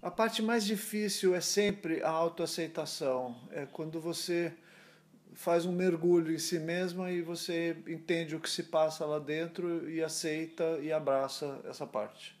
A parte mais difícil é sempre a autoaceitação. É quando você faz um mergulho em si mesma e você entende o que se passa lá dentro e aceita e abraça essa parte.